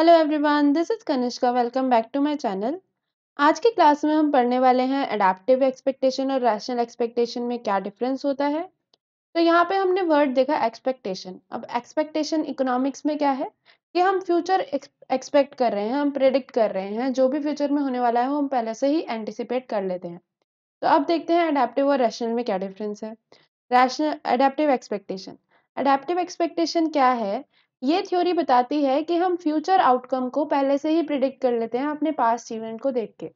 hello everyone this is Kanishka welcome back to my channel आज की class में हम पढ़ने वाले हैं अडाप्टिव एक्सपेक्टेशन और रैशनल एक्सपेक्टेशन में क्या डिफरेंस होता है तो यहाँ पे हमने वर्ड देखा एक्सपेक्टेशन अब एक्सपेक्टेशन इकोनॉमिक्स में क्या है कि हम फ्यूचर एक्सपेक्ट कर रहे हैं हम प्रिडिक्ट कर रहे हैं जो भी फ्यूचर में होने वाला है वो हम पहले से ही एंटिसिपेट कर लेते हैं तो अब देखते हैं अडेप्टिव और रैशनल में क्या डिफरेंस है rational adaptive expectation adaptive expectation क्या है ये थ्योरी बताती है कि हम फ्यूचर आउटकम को पहले से ही प्रिडिक्ट कर लेते हैं अपने पास्ट इवेंट को देख के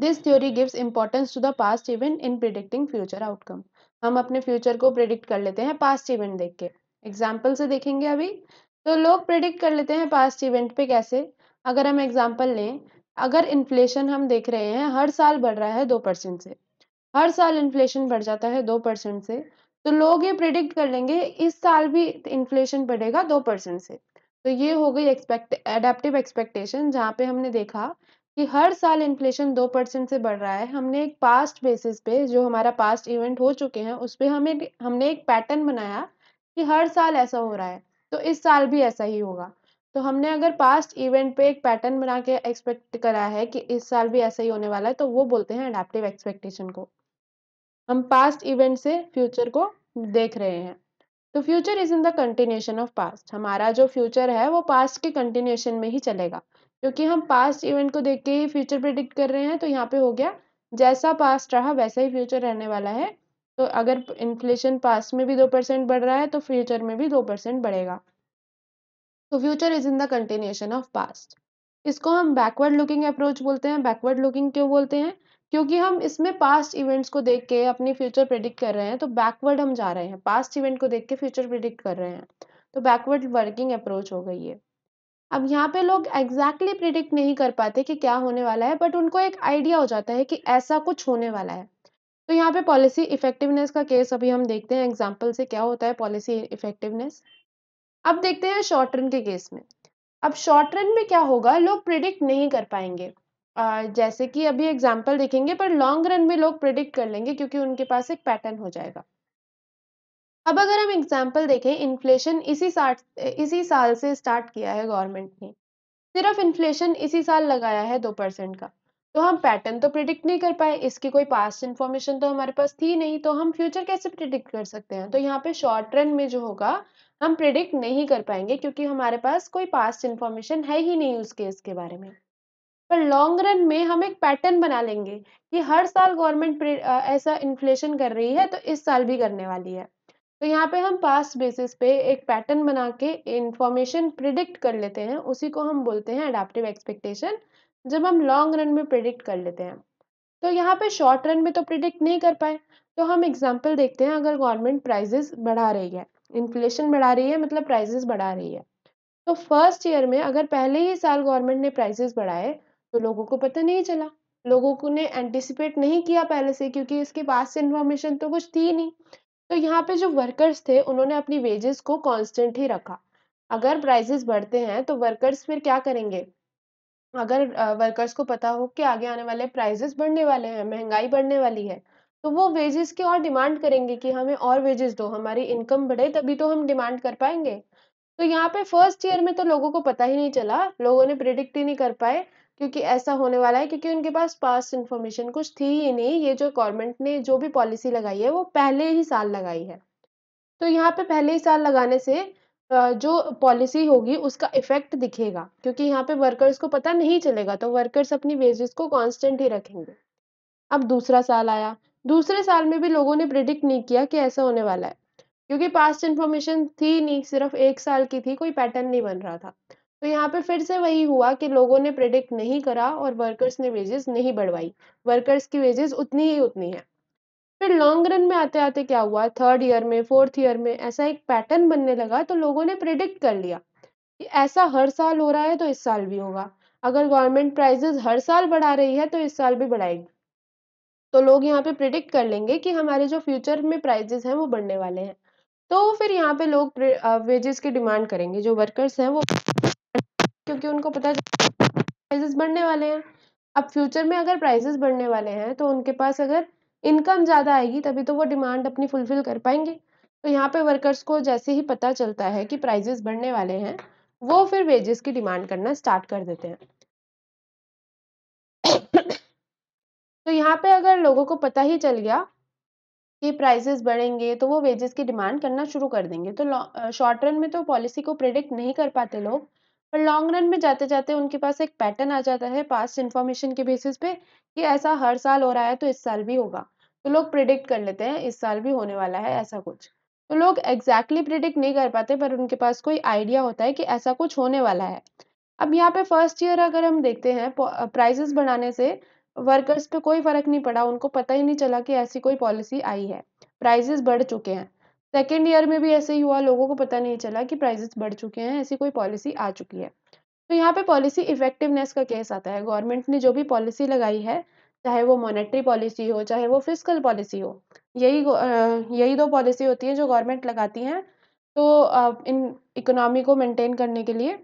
this theory gives importance to the past event in predicting future outcome हम अपने फ्यूचर को प्रिडिक्ट कर लेते हैं पास्ट इवेंट देख के एग्जाम्पल से देखेंगे अभी तो लोग प्रिडिक्ट कर लेते हैं पास्ट इवेंट पे कैसे अगर हम एग्जाम्पल लें अगर इन्फ्लेशन हम देख रहे हैं हर साल बढ़ रहा है दो परसेंट से हर साल इन्फ्लेशन बढ़ जाता है दो परसेंट से तो लोग ये प्रिडिक्ट कर लेंगे इस साल भी इन्फ्लेशन बढ़ेगा दो परसेंट से तो ये हो गई एक्सपेक्ट एडेप्टिव एक्सपेक्टेशन जहाँ पे हमने देखा कि हर साल इन्फ्लेशन दो परसेंट से बढ़ रहा है हमने एक पास्ट बेसिस पे जो हमारा पास्ट इवेंट हो चुके हैं उस पर हमें हमने एक पैटर्न बनाया कि हर साल ऐसा हो रहा है तो इस साल भी ऐसा ही होगा तो हमने अगर पास्ट इवेंट पे एक पैटर्न बना के एक्सपेक्ट करा है कि इस साल भी ऐसा ही होने वाला है तो वो बोलते हैं अडेप्टिव एक्सपेक्टेशन को हम पास्ट इवेंट से फ्यूचर को देख रहे हैं तो future is in the continuation of past हमारा जो फ्यूचर है वो पास्ट के कंटिन्यूशन में ही चलेगा क्योंकि हम पास्ट इवेंट को देख के ही फ्यूचर प्रिडिक्ट कर रहे हैं तो यहाँ पे हो गया जैसा पास्ट रहा वैसा ही फ्यूचर रहने वाला है तो अगर इन्फ्लेशन पास्ट में भी दो परसेंट बढ़ रहा है तो फ्यूचर में भी दो परसेंट बढ़ेगा तो future is in the continuation of past इसको हम बैकवर्ड लुकिंग अप्रोच बोलते हैं बैकवर्ड लुकिंग क्यों बोलते हैं क्योंकि हम इसमें पास्ट इवेंट्स को देख के अपनी फ्यूचर प्रिडिक्ट कर रहे हैं तो बैकवर्ड हम जा रहे हैं पास्ट इवेंट को देख के फ्यूचर प्रिडिक्ट कर रहे हैं तो बैकवर्ड वर्किंग अप्रोच हो गई है अब यहाँ पे लोग एग्जैक्टली exactly प्रिडिक्ट नहीं कर पाते कि क्या होने वाला है बट उनको एक आइडिया हो जाता है कि ऐसा कुछ होने वाला है तो यहाँ पे पॉलिसी इफेक्टिवनेस का केस अभी हम देखते हैं एग्जाम्पल से क्या होता है पॉलिसी इफेक्टिवनेस अब देखते हैं शॉर्ट रन के केस में अब शॉर्ट रन में क्या होगा लोग प्रिडिक्ट नहीं कर पाएंगे जैसे कि अभी एग्जाम्पल देखेंगे पर लॉन्ग रन में लोग प्रिडिक्ट कर लेंगे क्योंकि उनके पास एक पैटर्न हो जाएगा अब अगर हम एग्जाम्पल देखें इन्फ्लेशन इसी साल इसी साल से स्टार्ट किया है गवर्नमेंट ने सिर्फ इन्फ्लेशन इसी साल लगाया है दो परसेंट का तो हम पैटर्न तो प्रिडिक्ट नहीं कर पाए इसकी कोई पास्ट इन्फॉर्मेशन तो हमारे पास थी नहीं तो हम फ्यूचर कैसे प्रिडिक्ट कर सकते हैं तो यहाँ पे शॉर्ट रन में जो होगा हम प्रिडिक्ट नहीं कर पाएंगे क्योंकि हमारे पास कोई पास्ट इन्फॉर्मेशन है ही नहीं उस केस के बारे में पर लॉन्ग रन में हम एक पैटर्न बना लेंगे कि हर साल गवर्नमेंट ऐसा इन्फ्लेशन कर रही है तो इस साल भी करने वाली है तो यहाँ पे हम पास्ट बेसिस पे एक पैटर्न बना के इन्फॉर्मेशन प्रिडिक्ट कर लेते हैं उसी को हम बोलते हैं अडाप्टिव एक्सपेक्टेशन जब हम लॉन्ग रन में प्रिडिक्ट कर लेते हैं तो यहाँ पे शॉर्ट रन में तो प्रिडिक्ट नहीं कर पाए तो हम एग्जाम्पल देखते हैं अगर गवर्नमेंट प्राइजेस बढ़ा रही है इन्फ्लेशन बढ़ा रही है मतलब प्राइजेस बढ़ा रही है तो फर्स्ट ईयर में अगर पहले ही साल गवर्नमेंट ने प्राइजेस बढ़ाए तो लोगों को पता नहीं चला लोगों को ने एंटिसिपेट नहीं किया पहले से क्योंकि इसके पास से इन्फॉर्मेशन तो कुछ थी नहीं तो यहाँ पे जो वर्कर्स थे उन्होंने अपनी वेजेस को कांस्टेंट ही रखा अगर प्राइजेस बढ़ते हैं तो वर्कर्स फिर क्या करेंगे अगर वर्कर्स को पता हो कि आगे आने वाले प्राइजेस बढ़ने वाले हैं महंगाई बढ़ने वाली है तो वो वेजेस की और डिमांड करेंगे कि हमें और वेजेस दो हमारी इनकम बढ़े तभी तो हम डिमांड कर पाएंगे तो यहाँ पे फर्स्ट ईयर में तो लोगों को पता ही नहीं चला लोगों ने प्रिडिक्ट ही नहीं कर पाए क्योंकि ऐसा होने वाला है क्योंकि उनके पास पास इन्फॉर्मेशन कुछ थी ही नहीं ये जो गवर्नमेंट ने जो भी पॉलिसी लगाई है वो पहले ही साल लगाई है तो यहाँ पे पहले ही साल लगाने से जो पॉलिसी होगी उसका इफेक्ट दिखेगा क्योंकि यहाँ पे वर्कर्स को पता नहीं चलेगा तो वर्कर्स अपनी वेजेस को कांस्टेंट ही रखेंगे अब दूसरा साल आया दूसरे साल में भी लोगों ने प्रिडिक्ट नहीं किया कि ऐसा होने वाला है क्योंकि पास्ट इन्फॉर्मेशन थी नहीं सिर्फ एक साल की थी कोई पैटर्न नहीं बन रहा था तो यहाँ पे फिर से वही हुआ कि लोगों ने प्रिडिक्ट नहीं करा और वर्कर्स ने वेजेस नहीं बढ़वाई वर्कर्स की वेजेस उतनी ही उतनी है फिर लॉन्ग रन में आते आते क्या हुआ थर्ड ईयर में फोर्थ ईयर में ऐसा एक पैटर्न बनने लगा तो लोगों ने प्रिडिक्ट कर लिया कि ऐसा हर साल हो रहा है तो इस साल भी होगा अगर गवर्नमेंट प्राइजेस हर साल बढ़ा रही है तो इस साल भी बढ़ाएगी तो लोग यहाँ पे प्रिडिक्ट कर लेंगे कि हमारे जो फ्यूचर में प्राइजेस हैं वो बढ़ने वाले हैं तो फिर यहाँ पे लोग वेजेस की डिमांड करेंगे जो वर्कर्स हैं वो क्योंकि उनको पता प्राइजेस बढ़ने वाले हैं अब फ्यूचर में अगर प्राइजेस बढ़ने वाले हैं तो उनके पास अगर इनकम ज़्यादा आएगी तभी तो वो डिमांड अपनी फुलफिल कर पाएंगे तो यहाँ पे वर्कर्स को जैसे ही पता चलता है कि प्राइजेस बढ़ने वाले हैं वो फिर वेजेस की डिमांड करना स्टार्ट कर देते हैं तो यहाँ पे अगर लोगों को पता ही चल गया कि प्राइजेस बढ़ेंगे तो वो वेजेस की डिमांड करना शुरू कर देंगे तो शॉर्ट रन में तो पॉलिसी को प्रिडिक्ट नहीं कर पाते लोग पर लॉन्ग रन में जाते जाते उनके पास एक पैटर्न आ जाता है पास्ट इन्फॉर्मेशन के बेसिस पे कि ऐसा हर साल हो रहा है तो इस साल भी होगा तो लोग प्रिडिक्ट कर लेते हैं इस साल भी होने वाला है ऐसा कुछ तो लोग एग्जैक्टली exactly प्रिडिक्ट नहीं कर पाते पर उनके पास कोई आइडिया होता है कि ऐसा कुछ होने वाला है अब यहाँ पे फर्स्ट ईयर अगर हम देखते हैं प्राइजेस बढ़ाने से वर्कर्स पे कोई फर्क नहीं पड़ा उनको पता ही नहीं चला कि ऐसी कोई पॉलिसी आई है प्राइजेस बढ़ चुके हैं सेकेंड ईयर में भी ऐसे ही हुआ लोगों को पता नहीं चला कि प्राइजेस बढ़ चुके हैं ऐसी कोई पॉलिसी आ चुकी है तो यहाँ पे पॉलिसी इफेक्टिवनेस का केस आता है गवर्नमेंट ने जो भी पॉलिसी लगाई है चाहे वो मॉनेटरी पॉलिसी हो चाहे वो फिजिकल पॉलिसी हो यही यही दो पॉलिसी होती है जो गवर्नमेंट लगाती हैं तो इन इकोनॉमी को मेंटेन करने के लिए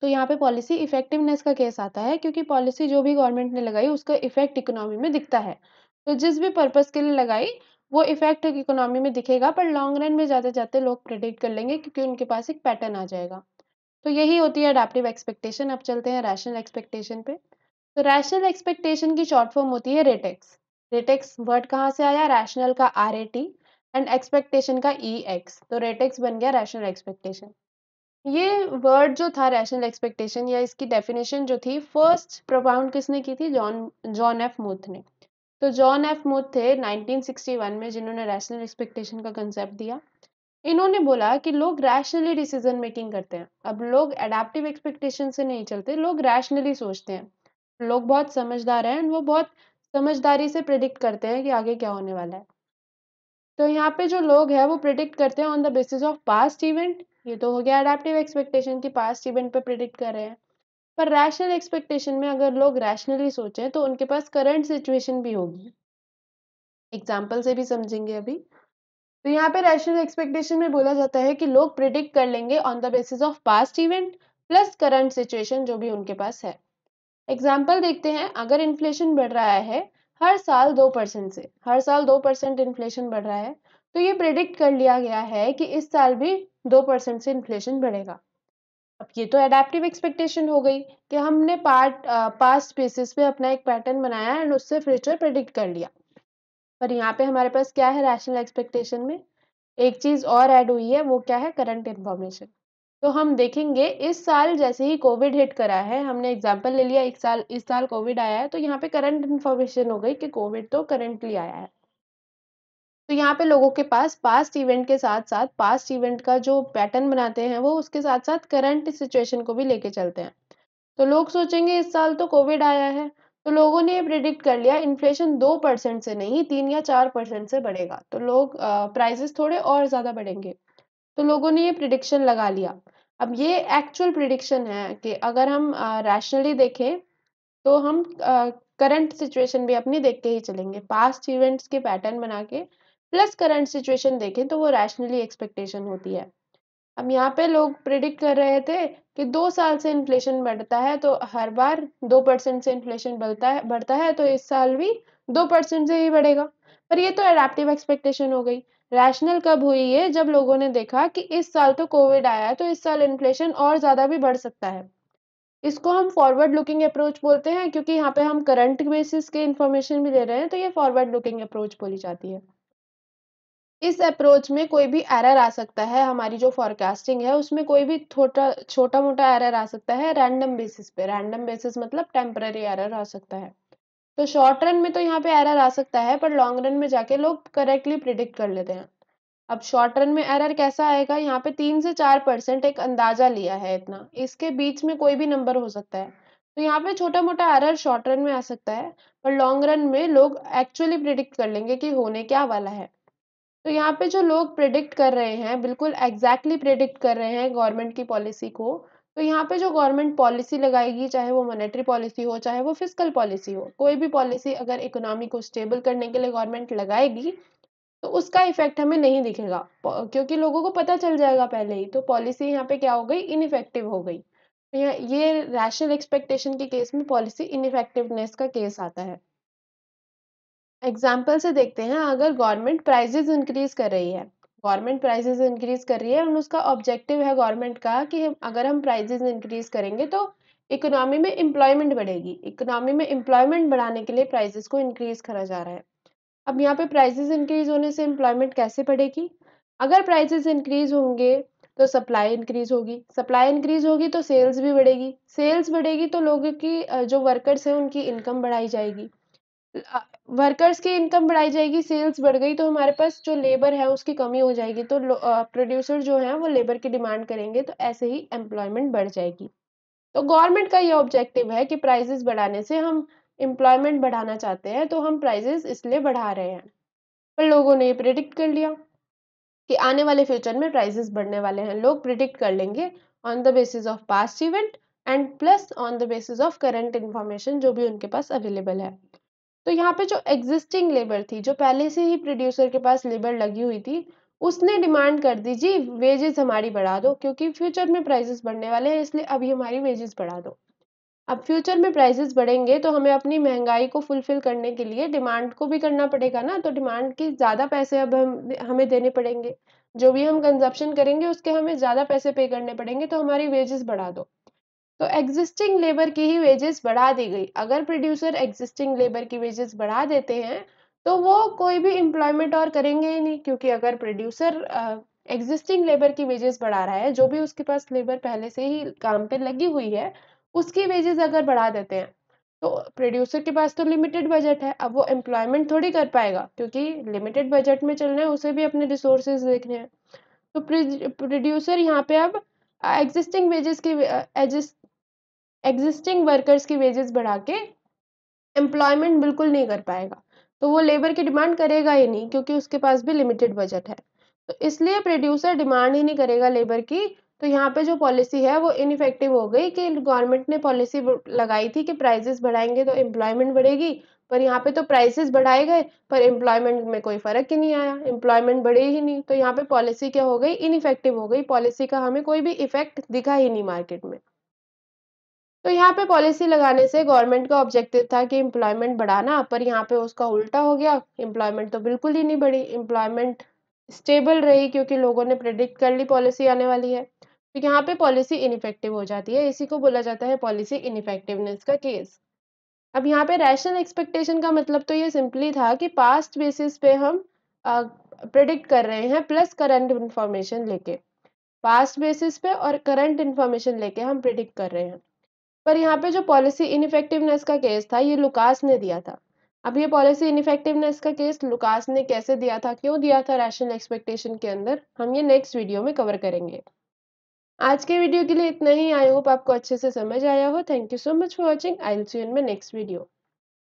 तो यहाँ पे पॉलिसी इफेक्टिवनेस का केस आता है क्योंकि पॉलिसी जो भी गवर्नमेंट ने लगाई उसका इफेक्ट इकोनॉमी में दिखता है तो जिस भी पर्पज़ के लिए लगाई वो इफ़ेक्ट इकोनॉमी में दिखेगा पर लॉन्ग रन में ज़्यादा जाते लोग प्रिडिक्ट कर लेंगे क्योंकि उनके पास एक पैटर्न आ जाएगा तो यही होती है अडाप्टिव एक्सपेक्टेशन अब चलते हैं रैशनल एक्सपेक्टेशन पे तो रैशनल एक्सपेक्टेशन की शॉर्ट फॉर्म होती है रेटेक्स रेटेक्स वर्ड कहाँ से आया रैशनल का R A T and expectation का ई e एक्स तो रेटेक्स बन गया रैशनल एक्सपेक्टेशन ये वर्ड जो था रैशनल एक्सपेक्टेशन या इसकी डेफिनेशन जो थी फर्स्ट प्रोपाउंड किसने की थी जॉन जॉन एफ मूथ ने तो जॉन एफ मूथ थे 1961 में जिन्होंने रैशनल एक्सपेक्टेशन का कंसेप्ट दिया इन्होंने बोला कि लोग रैशनली डिसीजन मेकिंग करते हैं अब लोग एडाप्टिव एक्सपेक्टेशन से नहीं चलते लोग रैशनली सोचते हैं लोग बहुत समझदार हैं वो बहुत समझदारी से प्रिडिक्ट करते हैं कि आगे क्या होने वाला है तो यहाँ पे जो लोग हैं वो प्रिडिक्ट करते हैं on the basis of past event ये तो हो गया एडेप्टिव एक्सपेक्टेशन की पास्ट इवेंट पे प्रिडिक्ट कर रहे हैं पर रैशनल एक्सपेक्टेशन में अगर लोग रैशनली सोचें तो उनके पास करंट सिचुएशन भी होगी एग्जाम्पल से भी समझेंगे अभी तो यहाँ पे रैशनल एक्सपेक्टेशन में बोला जाता है कि लोग प्रिडिक्ट कर लेंगे on the basis of past event plus current situation जो भी उनके पास है एग्जाम्पल देखते हैं अगर इन्फ्लेशन बढ़ रहा है हर साल दो परसेंट से हर साल दो परसेंट इन्फ्लेशन बढ़ रहा है तो ये प्रिडिक्ट कर लिया गया है कि इस साल भी दो परसेंट से इन्फ्लेशन बढ़ेगा अब ये तो एडेप्टिव एक्सपेक्टेशन हो गई कि हमने पार्ट पास्ट बेसिस पे अपना एक पैटर्न बनाया एंड उससे फ्यूचर प्रिडिक्ट कर लिया पर यहाँ पे हमारे पास क्या है रैशनल एक्सपेक्टेशन में एक चीज़ और ऐड हुई है वो क्या है करंट इन्फॉर्मेशन तो हम देखेंगे इस साल जैसे ही कोविड हिट करा है हमने एग्जाम्पल ले लिया एक साल इस साल कोविड आया है तो यहाँ पे करंट इन्फॉर्मेशन हो गई कि कोविड तो करंटली आया है तो यहाँ पे लोगों के पास पास्ट इवेंट के साथ साथ पास्ट इवेंट का जो पैटर्न बनाते हैं वो उसके साथ साथ करंट सिचुएशन को भी लेके चलते हैं तो लोग सोचेंगे इस साल तो कोविड आया है तो लोगों ने ये प्रिडिक्ट कर लिया इन्फ्लेशन दो परसेंट से नहीं तीन या चार परसेंट से बढ़ेगा तो लोग प्राइजेस थोड़े और ज़्यादा बढ़ेंगे तो लोगों ने ये प्रिडिक्शन लगा लिया अब ये एक्चुअल प्रिडिक्शन है कि अगर हम रैशनली देखें तो हम करंट सिचुएशन भी अपनी देख के ही चलेंगे पास्ट इवेंट्स के पैटर्न बना के प्लस करंट सिचुएशन देखें तो वो रैशनली एक्सपेक्टेशन होती है अब यहाँ पे लोग प्रिडिक्ट कर रहे थे कि दो साल से इन्फ्लेशन बढ़ता है तो हर बार दो परसेंट से इन्फ्लेशन बढ़ता है बढ़ता है तो इस साल भी दो परसेंट से ही बढ़ेगा पर ये तो अडेप्टिव एक्सपेक्टेशन हो गई रैशनल कब हुई है जब लोगों ने देखा कि इस साल तो कोविड आया है तो इस साल इन्फ्लेशन और ज़्यादा भी बढ़ सकता है इसको हम फॉरवर्ड लुकिंग अप्रोच बोलते हैं क्योंकि यहाँ पे हम करंट बेसिस के इन्फॉर्मेशन भी ले रहे हैं तो ये फॉरवर्ड लुकिंग अप्रोच बोली जाती है इस अप्रोच में कोई भी एरर आ सकता है हमारी जो फॉरकास्टिंग है उसमें कोई भी छोटा छोटा मोटा एरर आ सकता है रैंडम बेसिस पे रैंडम बेसिस मतलब टेम्पररी एरर आ सकता है तो शॉर्ट रन में तो यहाँ पे एरर आ सकता है पर लॉन्ग रन में जाके लोग करेक्टली प्रिडिक्ट कर लेते हैं अब शॉर्ट रन में एरर कैसा आएगा यहाँ पे तीन से चार परसेंट एक अंदाजा लिया है इतना इसके बीच में कोई भी नंबर हो सकता है तो यहाँ पे छोटा मोटा एरर शॉर्ट रन में आ सकता है पर लॉन्ग रन में लोग एक्चुअली प्रिडिक्ट कर लेंगे कि होने क्या वाला है तो यहाँ पे जो लोग प्रिडिक्ट कर रहे हैं बिल्कुल एग्जैक्टली exactly प्रिडिक्ट कर रहे हैं गवर्नमेंट की पॉलिसी को तो यहाँ पे जो गवर्नमेंट पॉलिसी लगाएगी चाहे वो मॉनेटरी पॉलिसी हो चाहे वो फिजिकल पॉलिसी हो कोई भी पॉलिसी अगर इकोनॉमी को स्टेबल करने के लिए गवर्नमेंट लगाएगी तो उसका इफेक्ट हमें नहीं दिखेगा क्योंकि लोगों को पता चल जाएगा पहले ही तो पॉलिसी यहाँ पे क्या हो गई इनफेक्टिव हो गई तो ये रैशनल एक्सपेक्टेशन के केस में पॉलिसी इनफेक्टिवनेस का केस आता है एग्जाम्पल से देखते हैं अगर गवर्नमेंट प्राइजेज इंक्रीज कर रही है गवर्नमेंट प्राइजेज इंक्रीज कर रही है और उसका ऑब्जेक्टिव है गवर्नमेंट का कि अगर हम प्राइजेज इंक्रीज करेंगे तो इकोनॉमी में इम्प्लॉयमेंट बढ़ेगी इकोनॉमी में इम्प्लॉयमेंट बढ़ाने के लिए प्राइजेस को इंक्रीज करा जा रहा है अब यहाँ पे प्राइजेस इंक्रीज होने से एम्प्लॉयमेंट कैसे बढ़ेगी अगर प्राइजेस इंक्रीज होंगे तो सप्लाई इंक्रीज होगी सप्लाई इंक्रीज होगी तो सेल्स भी बढ़ेगी सेल्स बढ़ेगी तो लोगों की जो वर्कर्स हैं उनकी इनकम बढ़ाई जाएगी वर्कर्स की इनकम बढ़ाई जाएगी सेल्स बढ़ गई तो हमारे पास जो लेबर है उसकी कमी हो जाएगी तो प्रोड्यूसर जो है वो लेबर की डिमांड करेंगे तो ऐसे ही एम्प्लॉयमेंट बढ़ जाएगी तो गवर्नमेंट का ये ऑब्जेक्टिव है कि प्राइजेस बढ़ाने से हम एम्प्लॉयमेंट बढ़ाना चाहते हैं तो हम प्राइजेस इसलिए बढ़ा रहे हैं पर लोगों ने ये प्रिडिक्ट कर लिया कि आने वाले फ्यूचर में प्राइजेस बढ़ने वाले हैं लोग प्रिडिक्ट कर लेंगे on the basis of past event and plus on the basis of current information जो भी उनके पास अवेलेबल है तो यहाँ पे जो एग्जिस्टिंग लेबर थी जो पहले से ही प्रोड्यूसर के पास लेबर लगी हुई थी उसने डिमांड कर दी जी वेजेस हमारी बढ़ा दो क्योंकि फ्यूचर में प्राइजेस बढ़ने वाले हैं इसलिए अभी हमारी वेजेस बढ़ा दो अब फ्यूचर में प्राइजेस बढ़ेंगे तो हमें अपनी महंगाई को फुलफिल करने के लिए डिमांड को भी करना पड़ेगा ना तो डिमांड के ज़्यादा पैसे अब हम हमें देने पड़ेंगे जो भी हम कंजप्शन करेंगे उसके हमें ज़्यादा पैसे पे करने पड़ेंगे तो हमारी वेजेस बढ़ा दो तो एग्जिस्टिंग लेबर की ही वेजेस बढ़ा दी गई अगर प्रोड्यूसर एग्जिस्टिंग लेबर की वेजेस बढ़ा देते हैं तो वो कोई भी एम्प्लॉयमेंट और करेंगे ही नहीं क्योंकि अगर प्रोड्यूसर एग्जिस्टिंग लेबर की वेजेस बढ़ा रहा है जो भी उसके पास लेबर पहले से ही काम पे लगी हुई है उसकी वेजेस अगर बढ़ा देते हैं तो प्रोड्यूसर के पास तो लिमिटेड बजट है अब वो एम्प्लॉयमेंट थोड़ी कर पाएगा क्योंकि लिमिटेड बजट में चलना है उसे भी अपने रिसोर्सेज देखने हैं तो प्रोड्यूसर यहाँ पे अब एग्जिस्टिंग वेजेस की एग्जिस्टिंग वर्कर्स की वेजेस बढ़ा के एम्प्लॉयमेंट बिल्कुल नहीं कर पाएगा तो वो लेबर की डिमांड करेगा ही नहीं क्योंकि उसके पास भी लिमिटेड बजट है तो इसलिए प्रोड्यूसर डिमांड ही नहीं करेगा लेबर की तो यहाँ पे जो पॉलिसी है वो इनफेक्टिव हो गई कि गवर्नमेंट ने पॉलिसी लगाई थी कि प्राइजेस बढ़ाएंगे तो एम्प्लॉयमेंट बढ़ेगी पर यहाँ पे तो प्राइसेस बढ़ाए गए पर एम्प्लॉयमेंट में कोई फ़र्क ही नहीं आया एम्प्लॉयमेंट बढ़े ही नहीं तो यहाँ पे पॉलिसी क्या हो गई इनफेक्टिव हो गई पॉलिसी का हमें कोई भी इफेक्ट दिखा ही नहीं मार्केट में तो यहाँ पे पॉलिसी लगाने से गवर्नमेंट का ऑब्जेक्टिव था कि एम्प्लॉयमेंट बढ़ाना पर यहाँ पे उसका उल्टा हो गया एम्प्लॉयमेंट तो बिल्कुल ही नहीं बढ़ी एम्प्लॉयमेंट स्टेबल रही क्योंकि लोगों ने प्रिडिक्ट कर ली पॉलिसी आने वाली है तो यहाँ पे पॉलिसी इनफेक्टिव हो जाती है इसी को बोला जाता है पॉलिसी इनफेक्टिवनेस का केस अब यहाँ पे रैशनल एक्सपेक्टेशन का मतलब तो ये सिंपली था कि पास्ट बेसिस पे हम प्रिडिक्ट कर रहे हैं प्लस करंट इन्फॉर्मेशन लेके पास्ट बेसिस पे और करंट इन्फॉर्मेशन लेके हम प्रिडिक्ट कर रहे हैं पर यहाँ पे जो पॉलिसी इनफेक्टिवनेस का केस था ये लुकास ने दिया था अब ये पॉलिसी इनफेक्टिवनेस का केस लुकास ने कैसे दिया था क्यों दिया था रैशनल एक्सपेक्टेशन के अंदर हम ये नेक्स्ट वीडियो में कवर करेंगे आज के वीडियो के लिए इतना ही आई होप आपको अच्छे से समझ आया हो thank you so much for watching I'll see in my next video